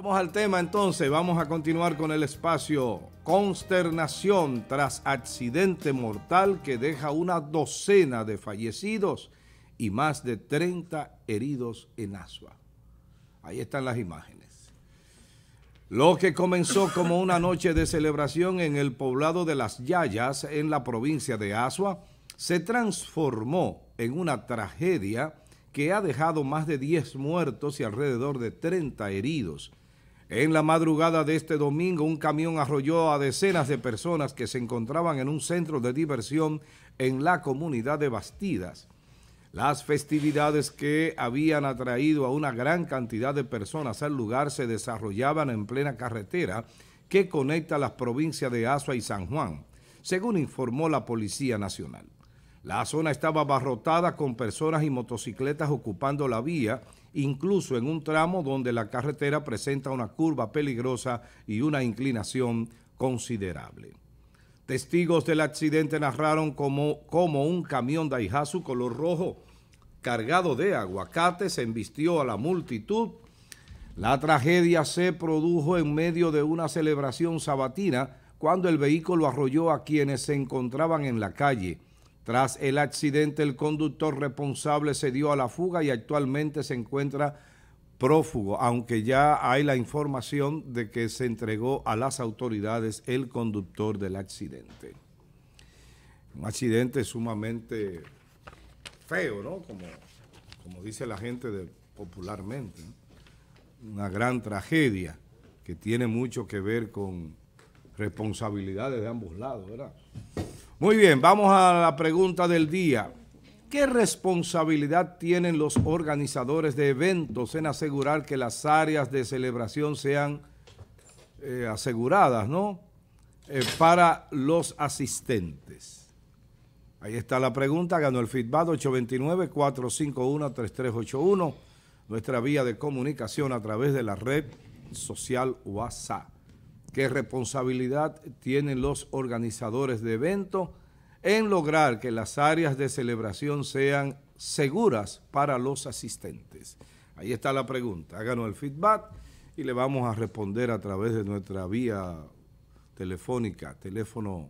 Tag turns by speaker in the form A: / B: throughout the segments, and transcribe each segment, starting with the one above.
A: Vamos al tema entonces, vamos a continuar con el espacio. Consternación tras accidente mortal que deja una docena de fallecidos y más de 30 heridos en Asua. Ahí están las imágenes. Lo que comenzó como una noche de celebración en el poblado de Las Yayas, en la provincia de Asua, se transformó en una tragedia que ha dejado más de 10 muertos y alrededor de 30 heridos en la madrugada de este domingo, un camión arrolló a decenas de personas que se encontraban en un centro de diversión en la comunidad de Bastidas. Las festividades que habían atraído a una gran cantidad de personas al lugar se desarrollaban en plena carretera que conecta las provincias de Azua y San Juan, según informó la Policía Nacional. La zona estaba abarrotada con personas y motocicletas ocupando la vía incluso en un tramo donde la carretera presenta una curva peligrosa y una inclinación considerable. Testigos del accidente narraron cómo, un camión Daihatsu color rojo cargado de aguacates embistió a la multitud. La tragedia se produjo en medio de una celebración sabatina cuando el vehículo arrolló a quienes se encontraban en la calle tras el accidente, el conductor responsable se dio a la fuga y actualmente se encuentra prófugo, aunque ya hay la información de que se entregó a las autoridades el conductor del accidente. Un accidente sumamente feo, ¿no? Como, dice la gente popularmente. Una gran tragedia que tiene mucho que ver con responsabilidades de ambos lados, ¿verdad? Muy bien, vamos a la pregunta del día. ¿Qué responsabilidad tienen los organizadores de eventos en asegurar que las áreas de celebración sean eh, aseguradas, ¿no? Eh, para los asistentes. Ahí está la pregunta, ganó el feedback 829-451-3381, nuestra vía de comunicación a través de la red social WhatsApp qué responsabilidad tienen los organizadores de eventos en lograr que las áreas de celebración sean seguras para los asistentes. Ahí está la pregunta. Háganos el feedback y le vamos a responder a través de nuestra vía telefónica, teléfono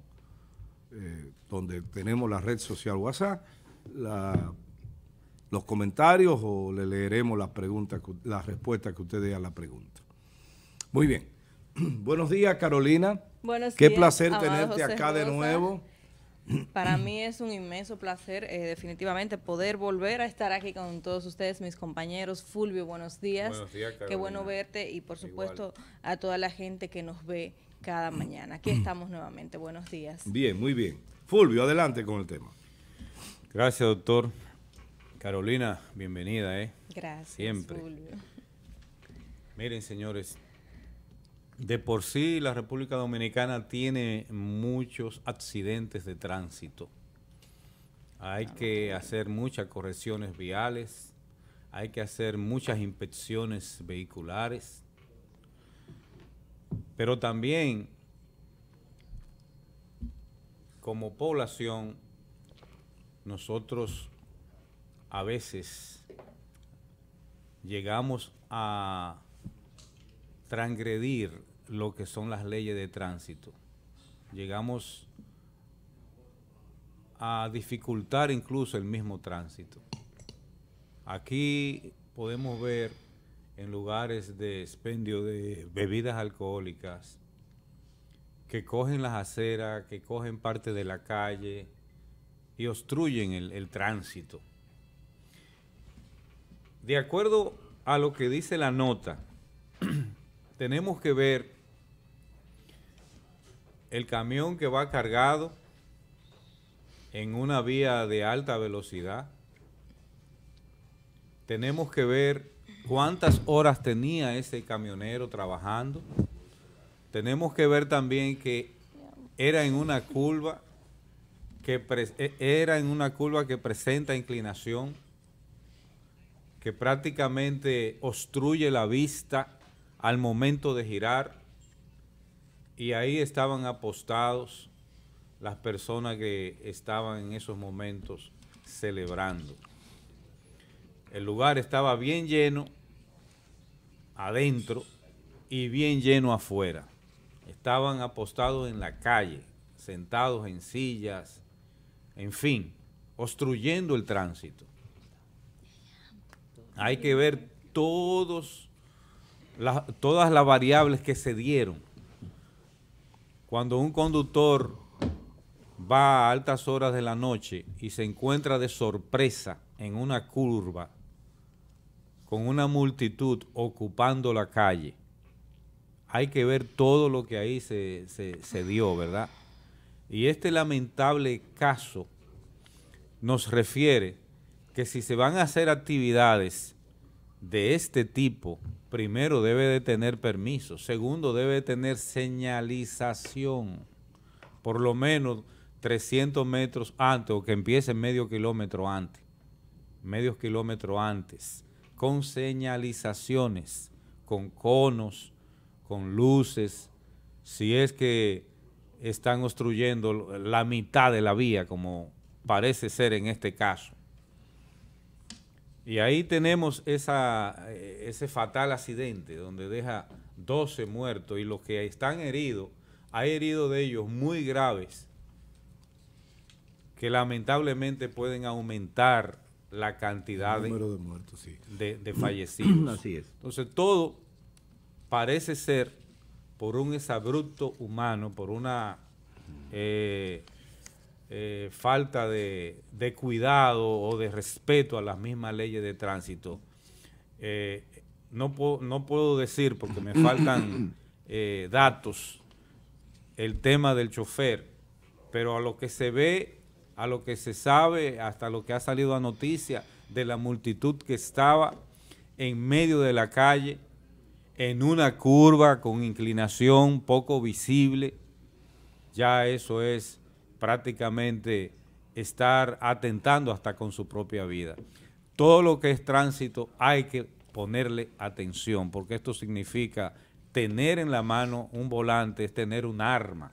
A: eh, donde tenemos la red social WhatsApp, los comentarios o le leeremos la pregunta, la respuesta que usted dé a la pregunta. Muy bien. Buenos días, Carolina. Buenos Qué días. Qué placer tenerte acá de nuevo.
B: Para mí es un inmenso placer, eh, definitivamente, poder volver a estar aquí con todos ustedes, mis compañeros. Fulvio, buenos días. Buenos días, Carolina. Qué bueno verte y, por supuesto, a toda la gente que nos ve cada mañana. Aquí estamos nuevamente. Buenos días.
C: Bien, muy bien. Fulvio, adelante con el tema. Gracias, doctor. Carolina, bienvenida, ¿eh? Gracias. Siempre. Miren, señores, de por sí la República Dominicana tiene muchos accidentes de tránsito. Hay que hacer muchas correcciones viales, hay que hacer muchas inspecciones vehiculares, pero también como población nosotros a veces llegamos a transgredir lo que son las leyes de tránsito. Llegamos a dificultar incluso el mismo tránsito. Aquí podemos ver en lugares de expendio de bebidas alcohólicas que cogen las aceras, que cogen parte de la calle y obstruyen el, el tránsito. De acuerdo a lo que dice la nota, tenemos que ver el camión que va cargado en una vía de alta velocidad, tenemos que ver cuántas horas tenía ese camionero trabajando. Tenemos que ver también que era en una curva que e, era en una curva que presenta inclinación, que prácticamente obstruye la vista al momento de girar. Y ahí estaban apostados las personas que estaban en esos momentos celebrando. El lugar estaba bien lleno adentro y bien lleno afuera. Estaban apostados en la calle, sentados en sillas, en fin, obstruyendo el tránsito. Hay que ver todos, todas las variables que se dieron cuando un conductor va a altas horas de la noche y se encuentra de sorpresa en una curva con una multitud ocupando la calle, hay que ver todo lo que ahí se, se, dio, ¿verdad? Y este lamentable caso nos refiere que si se van a hacer actividades de este tipo, primero debe de tener permiso, segundo debe de tener señalización, por lo menos 300 metros antes o que empiece medio kilómetro antes, medio kilómetro antes, con señalizaciones, con conos, con luces, si es que están obstruyendo la mitad de la vía, como parece ser en este caso. Y ahí tenemos eh, ese fatal accidente donde deja 12 muertos y los que están heridos, hay heridos de ellos muy graves que lamentablemente pueden aumentar la cantidad de, fallecidos. Entonces todo parece ser por un exabrupto humano, por una eh, eh, falta de, cuidado o de respeto a las mismas leyes de tránsito. Eh, no, no puedo decir, porque me faltan eh, datos, el tema del chofer, pero a lo que se ve, a lo que se sabe, hasta lo que ha salido a noticia de la multitud que estaba en medio de la calle, en una curva con inclinación poco visible, ya eso es prácticamente estar atentando hasta con su propia vida. Todo lo que es tránsito hay que ponerle atención, porque esto significa tener en la mano un volante, es tener un arma,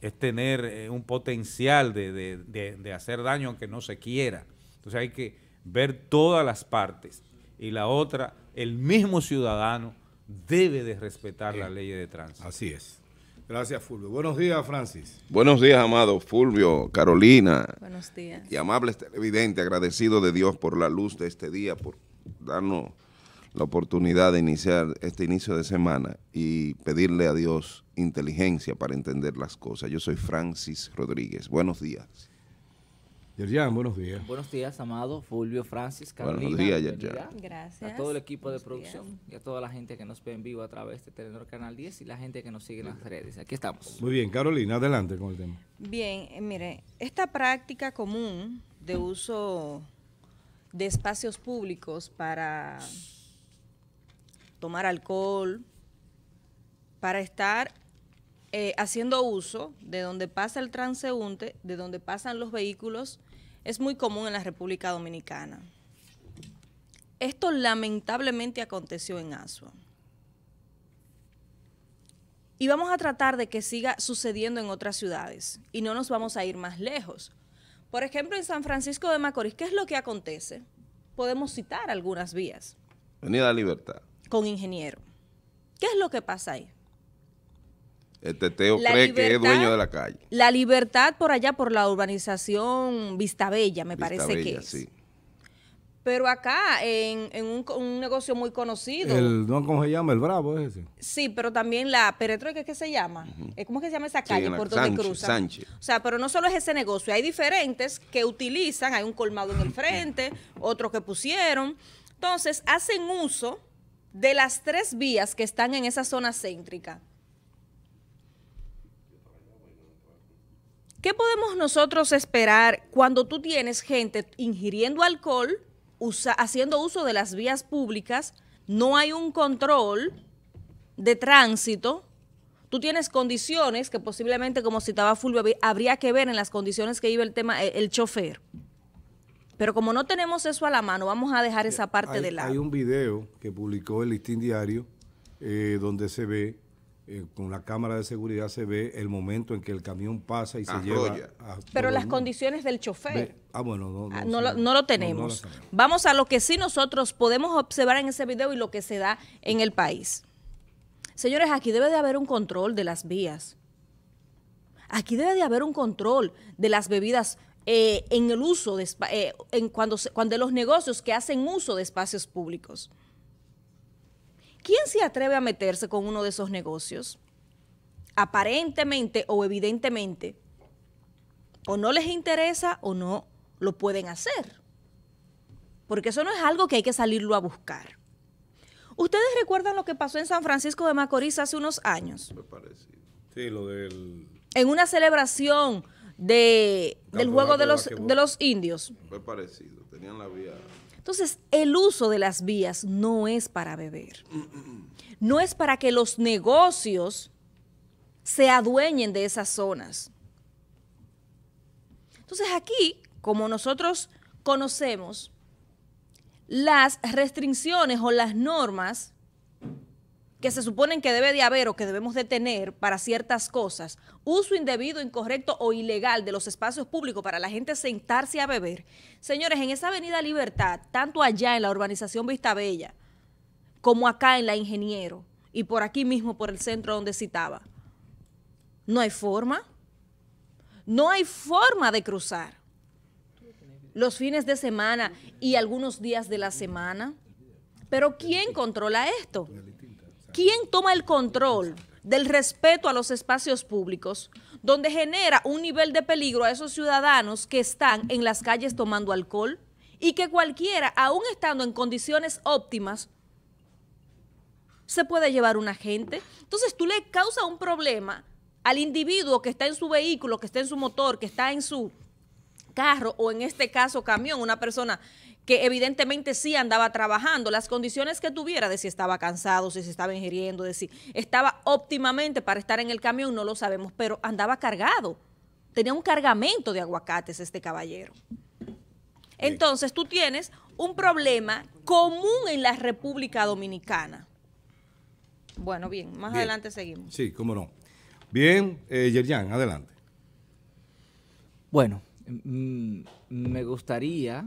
C: es tener eh, un potencial de, hacer daño aunque no se quiera. Entonces hay que ver todas las partes. Y la otra, el mismo ciudadano debe de respetar la eh, ley de tránsito. Así es.
A: Gracias, Fulvio. Buenos días, Francis. Buenos
D: días, amado Fulvio, Carolina. Buenos días. Y amables televidentes, agradecido de Dios por la luz de este día, por darnos la oportunidad de iniciar este inicio de semana y pedirle a Dios inteligencia para entender las cosas. Yo soy Francis Rodríguez. Buenos días.
E: Yerjan, buenos días. Buenos días, Amado, Fulvio, Francis, Carolina. Buenos días, Yerjan. Gracias. A todo el equipo de producción y a toda la gente que nos ve en vivo a través de Telenor Canal 10 y la gente que nos sigue en las redes. Aquí estamos.
A: Muy bien, Carolina, adelante con el tema.
B: Bien, eh, mire, esta práctica común de uso de espacios públicos para tomar alcohol, para estar eh, haciendo uso de donde pasa el transeúnte, de donde pasan los vehículos, es muy común en la República Dominicana. Esto lamentablemente aconteció en Asua. Y vamos a tratar de que siga sucediendo en otras ciudades y no nos vamos a ir más lejos. Por ejemplo, en San Francisco de Macorís, ¿qué es lo que acontece? Podemos citar algunas vías.
D: Avenida Libertad.
B: Con ingeniero. ¿Qué es lo que pasa ahí?
D: el teteo cree que es dueño de la calle.
B: La libertad por allá, por la urbanización Vistabella, me parece que es. Sí. Pero acá, en, un, negocio muy conocido.
A: ¿Cómo se llama? El Bravo es
B: ese. Sí, pero también la Peretroica, ¿qué se llama? Eh, ¿Cómo es que se llama esa calle por donde Sánchez. O sea, pero no solo es ese negocio. Hay diferentes que utilizan. Hay un colmado en el frente, otro que pusieron. Entonces, hacen uso de las tres vías que están en esa zona céntrica. ¿Qué podemos nosotros esperar cuando tú tienes gente ingiriendo alcohol, haciendo uso de las vías públicas, no hay un control de tránsito? Tú tienes condiciones que posiblemente, como citaba Fulvio, habría que ver en las condiciones que iba el tema eh, el, chofer. Pero como no tenemos eso a la mano, vamos a dejar esa parte de lado. Hay un
A: video que publicó el Listín Diario eh, donde se ve eh, con la cámara de seguridad se ve el momento en que el camión pasa y se lleva. Pero las condiciones
B: del chofer.
A: ah, bueno, no, ah, lo, tenemos.
B: Vamos a lo que sí nosotros podemos observar en ese video y lo que se da en el país. Señores, aquí debe de haber un control de las vías. Aquí debe de haber un control de las bebidas eh, en el uso de eh, en cuando, cuando los negocios que hacen uso de espacios públicos. ¿Quién se atreve a meterse con uno de esos negocios? Aparentemente o evidentemente, o no les interesa o no lo pueden hacer. Porque eso no es algo que hay que salirlo a buscar. ¿Ustedes recuerdan lo que pasó en San Francisco de Macorís hace unos años? Me parece.
C: Sí, lo del...
B: En una celebración de, del juego de los, de los indios.
D: Fue parecido, tenían la vía
B: entonces, el uso de las vías no es para beber. No es para que los negocios se adueñen de esas zonas. Entonces, aquí, como nosotros conocemos, las restricciones o las normas que se suponen que debe de haber o que debemos de tener para ciertas cosas, uso indebido, incorrecto o ilegal de los espacios públicos para la gente sentarse a beber. Señores, en esa avenida Libertad, tanto allá en la urbanización Vista Bella, como acá en la Ingeniero, y por aquí mismo, por el centro donde citaba, no hay forma, no hay forma de cruzar los fines de semana y algunos días de la semana. Pero ¿quién controla esto? ¿Quién toma el control del respeto a los espacios públicos, donde genera un nivel de peligro a esos ciudadanos que están en las calles tomando alcohol y que cualquiera, aún estando en condiciones óptimas, se puede llevar un agente? Entonces tú le causas un problema al individuo que está en su vehículo, que está en su motor, que está en su carro o en este caso camión, una persona que evidentemente sí andaba trabajando, las condiciones que tuviera de si estaba cansado, si se estaba ingiriendo, de si estaba óptimamente para estar en el camión, no lo sabemos, pero andaba cargado. Tenía un cargamento de aguacates este caballero. Entonces tú tienes un problema común en la República Dominicana. Bueno, bien, más adelante seguimos.
A: Sí, cómo no. Bien, eh, Yerian, adelante. Bueno,
E: mm, me gustaría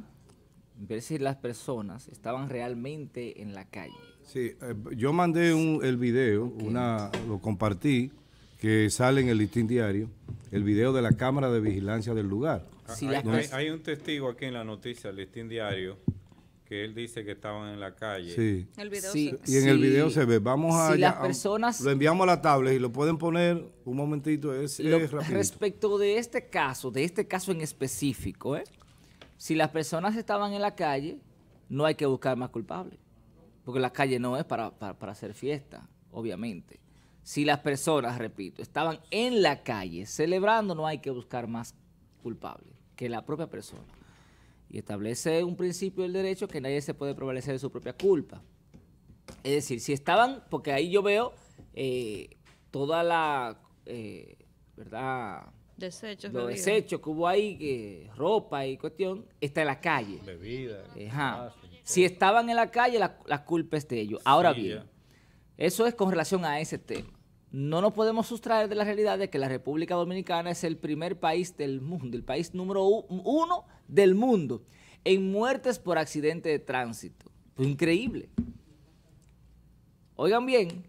E: ver si las personas estaban realmente en la calle.
A: Sí, eh, yo mandé el video, una, lo compartí, que sale en el listín diario, el video de la cámara de vigilancia del lugar. Ah, hay,
C: un testigo aquí en la noticia, el listín diario, que él dice que estaban en la calle. Sí. sí. Y en el video se ve. Vamos
A: a... personas... Lo enviamos a la tablet y lo pueden poner un momentito. Es,
E: respecto de este caso, de este caso en específico, ¿eh? Si las personas estaban en la calle, no hay que buscar más culpables, porque la calle no es para, hacer fiesta, obviamente. Si las personas, repito, estaban en la calle celebrando, no hay que buscar más culpables que la propia persona. Y establece un principio del derecho que nadie se puede prevalecer de su propia culpa. Es decir, si estaban, porque ahí yo veo eh, toda la, eh, ¿verdad?,
B: Desechos, los desechos
E: que hubo ahí, ropa y cuestión, está en la calle. Bebida. si estaban en la calle, la, culpa es de ellos. Ahora bien, eso es con relación a ese tema. No nos podemos sustraer de la realidad de que la República Dominicana es el primer país del mundo, el país número uno del mundo en muertes por accidente de tránsito. increíble. Oigan bien,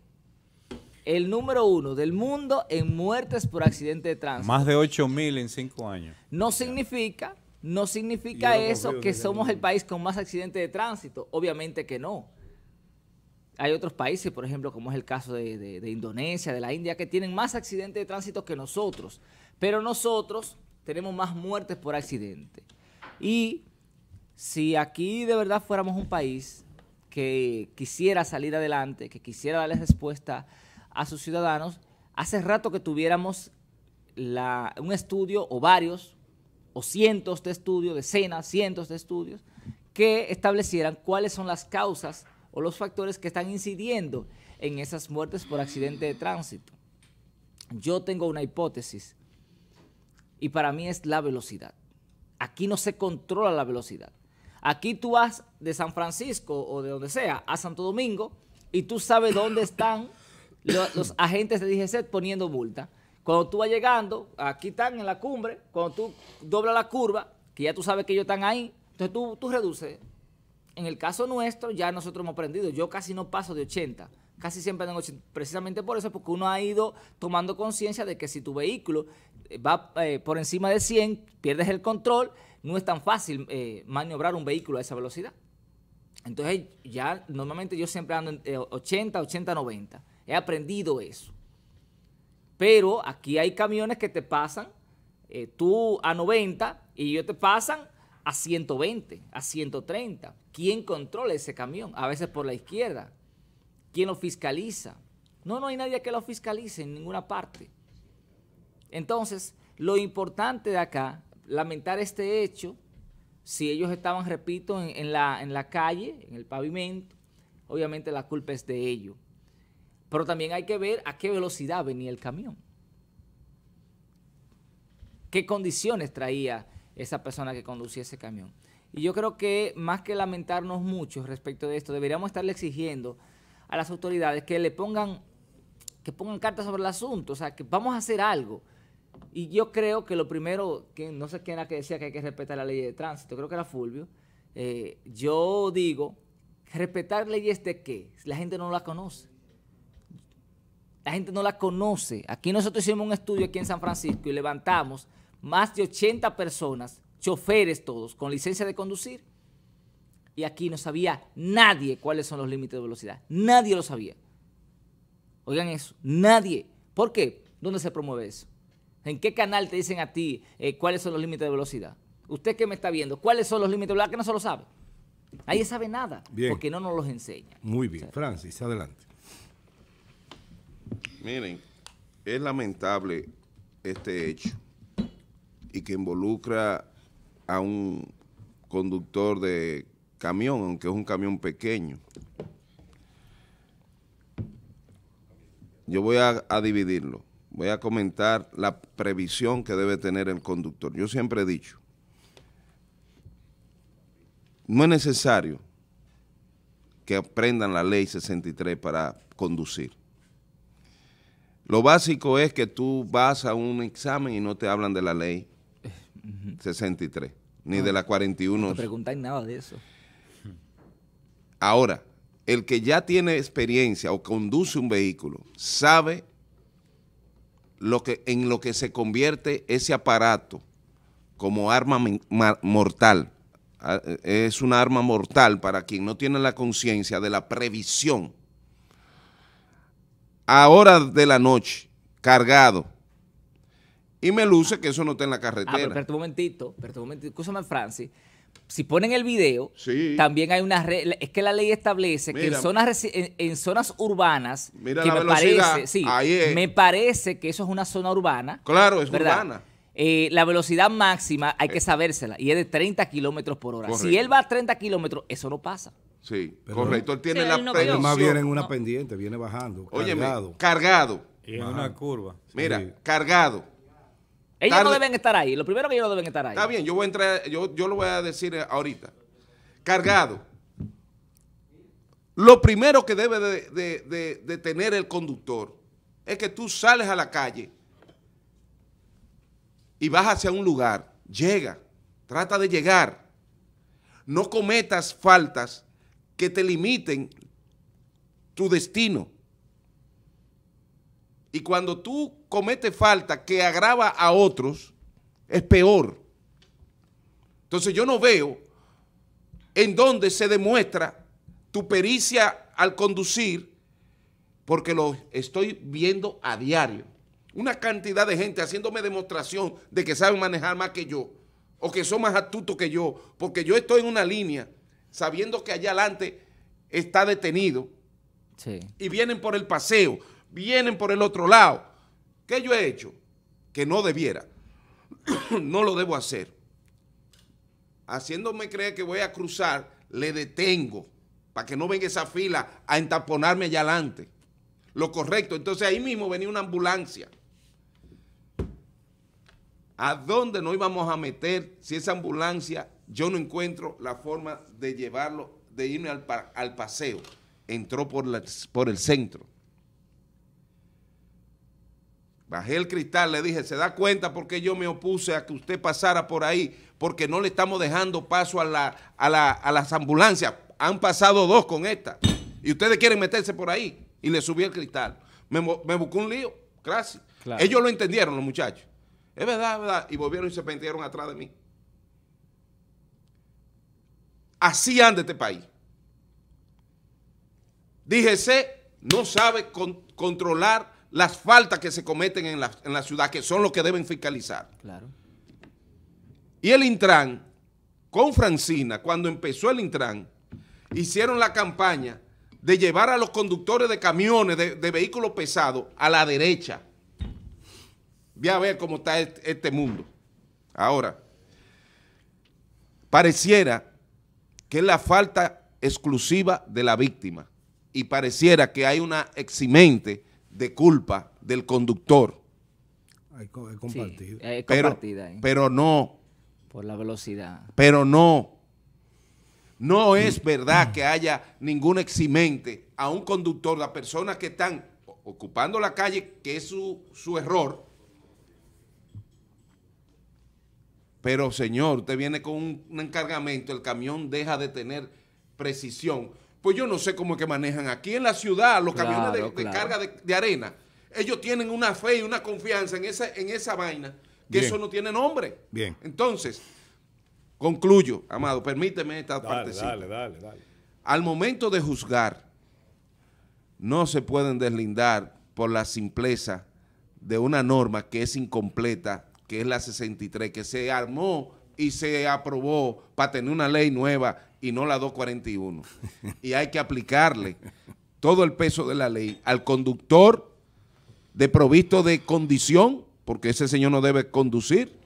E: el número uno del mundo en muertes por accidente de tránsito.
C: Más de 8 mil en cinco años.
E: No significa, no significa eso que somos el país con más accidentes de tránsito. Obviamente que no. Hay otros países, por ejemplo, como es el caso de, Indonesia, de la India, que tienen más accidentes de tránsito que nosotros. Pero nosotros tenemos más muertes por accidente. Y si aquí de verdad fuéramos un país que quisiera salir adelante, que quisiera darle respuesta a sus ciudadanos, hace rato que tuviéramos un estudio o varios, o cientos de estudios, decenas, cientos de estudios, que establecieran cuáles son las causas o los factores que están incidiendo en esas muertes por accidente de tránsito. Yo tengo una hipótesis y para mí es la velocidad. Aquí no se controla la velocidad. Aquí tú vas de San Francisco o de donde sea a Santo Domingo y tú sabes dónde están los, agentes de DGC poniendo multa. Cuando tú vas llegando, aquí están en la cumbre, cuando tú doblas la curva, que ya tú sabes que ellos están ahí, entonces tú, reduces. En el caso nuestro, ya nosotros hemos aprendido. Yo casi no paso de 80 casi siempre en 80, precisamente por eso, porque uno ha ido tomando conciencia de que si tu vehículo eh, va eh, por encima de 100, pierdes el control, no es tan fácil eh, maniobrar un vehículo a esa velocidad. Entonces ya normalmente yo siempre ando en 80, 80, 90. He aprendido eso. Pero aquí hay camiones que te pasan eh, tú a 90 y ellos te pasan a 120, a 130. ¿Quién controla ese camión? A veces por la izquierda. ¿Quién lo fiscaliza? No, no hay nadie que lo fiscalice en ninguna parte. Entonces, lo importante de acá, lamentar este hecho, si ellos estaban, repito, en la calle, en el pavimento, obviamente la culpa es de ellos. Pero también hay que ver a qué velocidad venía el camión. ¿Qué condiciones traía esa persona que conducía ese camión? Y yo creo que más que lamentarnos mucho respecto de esto, deberíamos estarle exigiendo a las autoridades que le pongan, que pongan cartas sobre el asunto, o sea, que vamos a hacer algo. Y yo creo que lo primero, que no sé quién era que decía que hay que respetar la ley de tránsito, creo que era Fulvio, eh, yo digo, ¿respetar leyes de qué? La gente no la conoce. La gente no la conoce. Aquí nosotros hicimos un estudio aquí en San Francisco y levantamos más de 80 personas, choferes todos, con licencia de conducir. Y aquí no sabía nadie cuáles son los límites de velocidad. Nadie lo sabía. Oigan eso, nadie. ¿Por qué? ¿Dónde se promueve eso? ¿En qué canal te dicen a ti eh, cuáles son los límites de velocidad? Usted que me está viendo, ¿cuáles son los límites de velocidad? Que no se lo sabe. Nadie sabe nada,
A: porque no nos los enseña. Muy bien, Francis, adelante.
D: Miren, es lamentable este hecho y que involucra a un conductor de camión, aunque es un camión pequeño. Yo voy a, dividirlo. Voy a comentar la previsión que debe tener el conductor. Yo siempre he dicho, no es necesario que aprendan la ley 63 para conducir lo básico es que tú vas a un examen y no te hablan de la ley 63, eh, ni de la 41. No te
E: preguntan nada de eso.
D: Ahora, el que ya tiene experiencia o conduce un vehículo sabe lo que, en lo que se convierte ese aparato como arma mortal. Ah, eh, es una arma mortal para quien no tiene la conciencia de la previsión a horas de la noche, cargado. Y me luce que eso no está en la ah, carretera. Ah, pero,
E: un momentito, un momentito, escúchame, Francis. Si ponen el video, también hay una red. Es que la ley establece que en zonas, en, zonas urbanas, que me parece, me parece que eso es una zona urbana. Claro, es urbana. Eh, la velocidad máxima hay que eh. sabérsela y es de 30 kilómetros por hora. Si él va a 30 kilómetros, eso no pasa.
A: Sí, correcto. Él tiene la más viene en una pendiente, viene bajando. Oye,
D: cargado. en una curva. Mira, cargado. Ellos no deben estar ahí. Lo primero que ellos no deben estar ahí. Está bien, yo voy a entrar, yo, lo voy a decir ahorita. Cargado. Lo primero que debe de tener el conductor es que tú sales a la calle y vas hacia un lugar, llega, trata de llegar. No cometas faltas que te limiten tu destino. Y cuando tú cometes falta que agrava a otros, es peor. Entonces yo no veo en dónde se demuestra tu pericia al conducir, porque lo estoy viendo a diario. Una cantidad de gente haciéndome demostración de que saben manejar más que yo, o que son más astutos que yo, porque yo estoy en una línea sabiendo que allá adelante está detenido. Y vienen por el paseo, vienen por el otro lado. ¿Qué yo he hecho? Que no debiera. no lo debo hacer. Haciéndome creer que voy a cruzar, le detengo para que no venga esa fila a entaponarme allá adelante. Lo correcto. Entonces ahí mismo venía una ambulancia. ¿A dónde nos íbamos a meter si esa ambulancia yo no encuentro la forma de llevarlo, de irme al, paseo. Entró por, por el centro. Bajé el cristal, le dije, ¿se da cuenta por qué yo me opuse a que usted pasara por ahí? Porque no le estamos dejando paso a, a, las ambulancias. Han pasado dos con esta. Y ustedes quieren meterse por ahí. Y le subí el cristal. Me, me buscó un lío. Gracias. Ellos lo entendieron, los muchachos. Es verdad, verdad. Y volvieron y se metieron atrás de mí. Así anda este país. Díjese, no sabe controlar las faltas que se cometen en la, ciudad, que son los que deben fiscalizar. Claro. Y el Intran, con Francina, cuando empezó el Intran, hicieron la campaña de llevar a los conductores de camiones, de, de vehículos pesados, a la derecha. voy a ver cómo está este, este mundo. Ahora, pareciera que es la falta exclusiva de la víctima y pareciera que hay una eximente de culpa del conductor.
A: compartida.
D: pero, no. Por la velocidad. Pero no. No es verdad que haya ningún eximente a un conductor, las personas que están ocupando la calle, que es su, su error, Pero señor, usted viene con un, encargamento, el camión deja de tener precisión. Pues yo no sé cómo es que manejan aquí en la ciudad los camiones de, carga de, arena. Ellos tienen una fe y una confianza en esa, en esa vaina, que eso no tiene nombre. Bien. Entonces, concluyo, amado, permíteme esta partecita. Dale, dale, dale. Al momento de juzgar, no se pueden deslindar por la simpleza de una norma que es incompleta que es la 63, que se armó y se aprobó para tener una ley nueva y no la 241. Y hay que aplicarle todo el peso de la ley al conductor de provisto de condición, porque ese señor no debe conducir,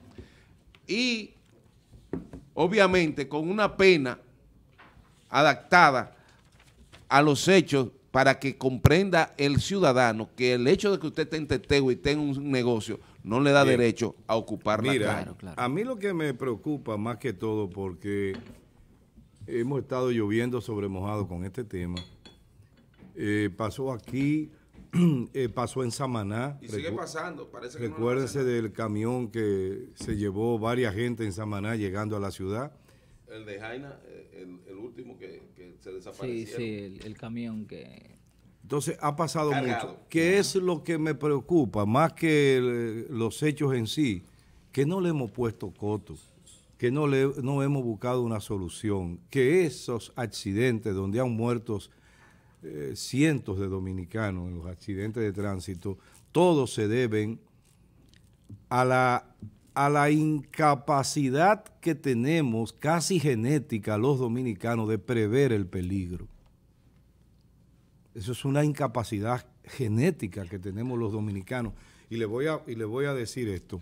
D: y obviamente con una pena adaptada a los hechos para que comprenda el ciudadano que el hecho de que usted esté en y tenga un negocio
A: no le da eh, derecho
D: a ocupar Mira, la
A: A mí lo que me preocupa más que todo, porque hemos estado lloviendo sobre mojado con este tema, eh, pasó aquí, eh, pasó en Samaná. Y sigue pasando, parece que Recuérdense del camión que se llevó varias gente en Samaná llegando a la ciudad.
D: El de Jaina, el, último que, se desapareció. Sí, sí, el camión que
A: entonces ha pasado mucho. ¿Qué es lo que me preocupa más que eh, los hechos en sí? Que no le hemos puesto coto, que no, le, no hemos buscado una solución, que esos accidentes donde han muerto eh, cientos de dominicanos en los accidentes de tránsito, todos se deben a la, a la incapacidad que tenemos casi genética los dominicanos de prever el peligro. Eso es una incapacidad genética que tenemos los dominicanos. Y le voy a, y le voy a decir esto,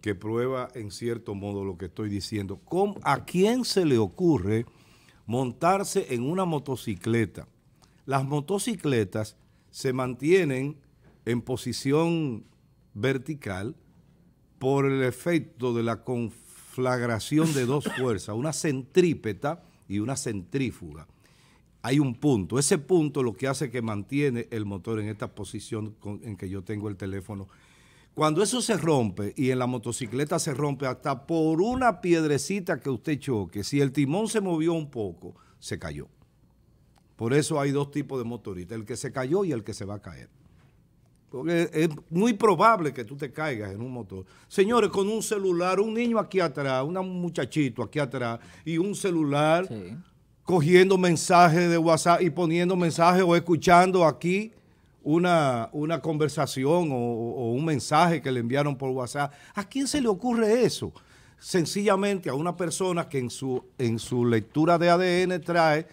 A: que prueba en cierto modo lo que estoy diciendo. ¿A quién se le ocurre montarse en una motocicleta? Las motocicletas se mantienen en posición vertical por el efecto de la conflagración de dos fuerzas, una centrípeta y una centrífuga hay un punto. Ese punto lo que hace que mantiene el motor en esta posición en que yo tengo el teléfono. Cuando eso se rompe y en la motocicleta se rompe hasta por una piedrecita que usted choque, si el timón se movió un poco, se cayó. Por eso hay dos tipos de motoristas, el que se cayó y el que se va a caer. Porque es muy probable que tú te caigas en un motor. Señores, con un celular, un niño aquí atrás, un muchachito aquí atrás y un celular... Sí cogiendo mensajes de WhatsApp y poniendo mensajes o escuchando aquí una, conversación o, un mensaje que le enviaron por WhatsApp. ¿A quién se le ocurre eso? Sencillamente a una persona que en su, en su lectura de ADN trae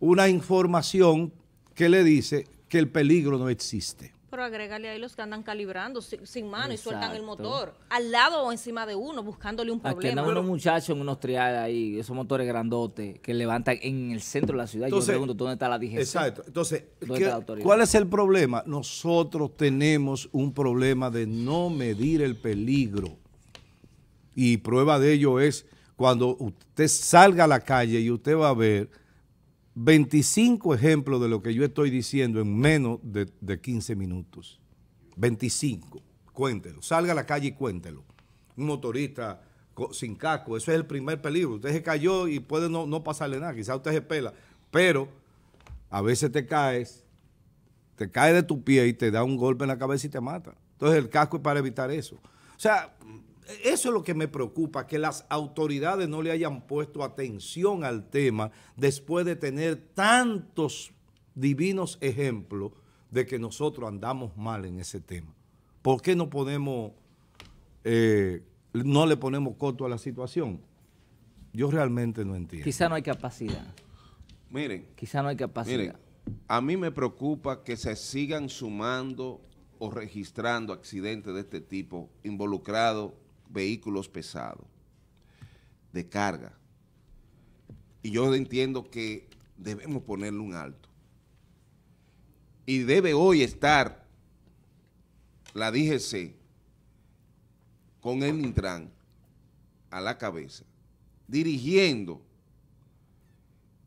A: una información que le dice que el peligro no existe.
B: Pero agrégale ahí los que andan calibrando sin, mano y sueltan el motor. Al lado o encima de uno, buscándole un problema. Aquí unos
E: muchachos en unos triales ahí, esos motores grandotes que levantan en el centro de la ciudad. y Yo pregunto, ¿dónde está la digestión?
A: Exacto. Entonces, ¿cuál es el problema? Nosotros tenemos un problema de no medir el peligro. Y prueba de ello es cuando usted salga a la calle y usted va a ver 25 ejemplos de lo que yo estoy diciendo en menos de, 15 minutos. 25. Cuéntelo. Salga a la calle y cuéntelo. Un motorista sin casco, eso es el primer peligro. Usted se cayó y puede no, no pasarle nada, quizás usted se pela, pero a veces te caes, te cae de tu pie y te da un golpe en la cabeza y te mata. Entonces el casco es para evitar eso. O sea, eso es lo que me preocupa, que las autoridades no le hayan puesto atención al tema después de tener tantos divinos ejemplos de que nosotros andamos mal en ese tema. ¿Por qué no podemos, eh, no le ponemos coto a la situación? Yo realmente no entiendo. Quizá no hay capacidad. Miren. Quizá no
D: hay capacidad. Miren, a mí me preocupa que se sigan sumando o registrando accidentes de este tipo involucrados vehículos pesados de carga. Y yo entiendo que debemos ponerle un alto. Y debe hoy estar la DGC con el Intran a la cabeza, dirigiendo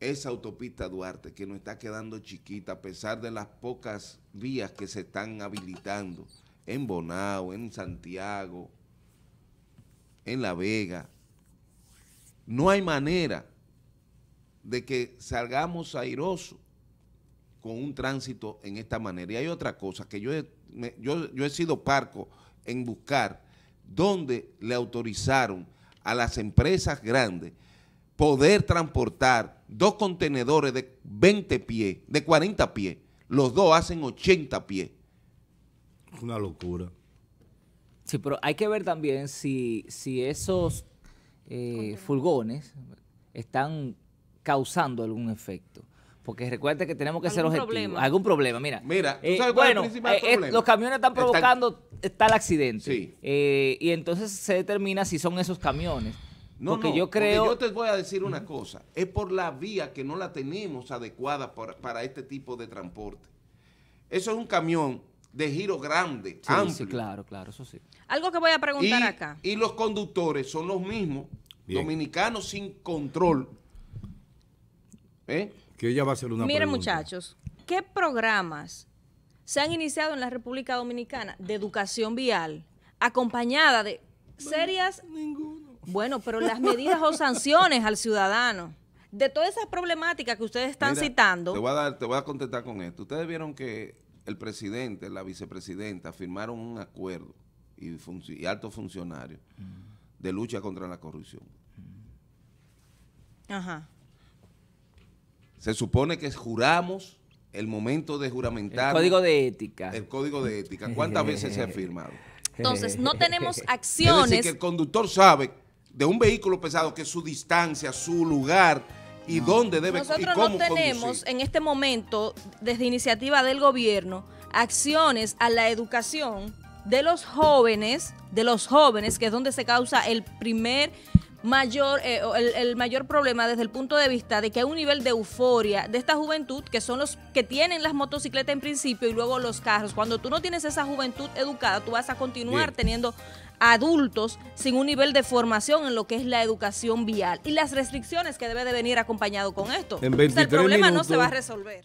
D: esa autopista Duarte que nos está quedando chiquita a pesar de las pocas vías que se están habilitando en Bonao, en Santiago, en La Vega. No hay manera de que salgamos airosos con un tránsito en esta manera. Y hay otra cosa, que yo he, yo, he sido parco en buscar dónde le autorizaron a las empresas grandes poder transportar dos contenedores de 20 pies, de 40 pies. Los dos hacen 80 pies. Una locura.
E: Sí, pero hay que ver también si, esos eh, fulgones están causando algún efecto. Porque recuerda que tenemos que ser objetivos. Algún problema, mira. Mira, ¿tú eh, sabes cuál bueno, es el eh, los camiones están provocando tal accidente. Sí. Eh, y entonces se determina si son esos camiones. No, porque no, yo creo. yo
D: te voy a decir una cosa. Es por la vía que no la tenemos adecuada para este tipo de transporte. Eso es un camión de giro grande, sí, Sí, claro, claro, eso sí.
B: Algo que voy a preguntar acá.
D: Y los conductores son los mismos, dominicanos sin control.
B: ¿Eh?
A: Que ella va a ser
D: una Miren,
B: muchachos, ¿qué programas se han iniciado en la República Dominicana de educación vial acompañada de serias... Bueno, pero las medidas o sanciones al ciudadano de todas esas problemáticas que ustedes están citando. Te voy,
D: a te voy a contestar con esto. Ustedes vieron que el presidente, la vicepresidenta firmaron un acuerdo y, alto altos funcionarios de lucha contra la corrupción. Ajá. Se supone que juramos el momento de juramentar. El código de ética. El código de ética. ¿Cuántas veces se ha firmado? Entonces, no tenemos acciones. que el conductor sabe de un vehículo pesado que su distancia, su lugar y dónde debe Nosotros no tenemos
B: en este momento, desde iniciativa del gobierno, acciones a la educación de los jóvenes, de los jóvenes, que es donde se causa el primer mayor, eh, el, el, mayor problema desde el punto de vista de que hay un nivel de euforia de esta juventud, que son los que tienen las motocicletas en principio y luego los carros. Cuando tú no tienes esa juventud educada, tú vas a continuar teniendo adultos sin un nivel de formación en lo que es la educación vial y las restricciones que debe de venir acompañado con esto. el problema no se va a resolver.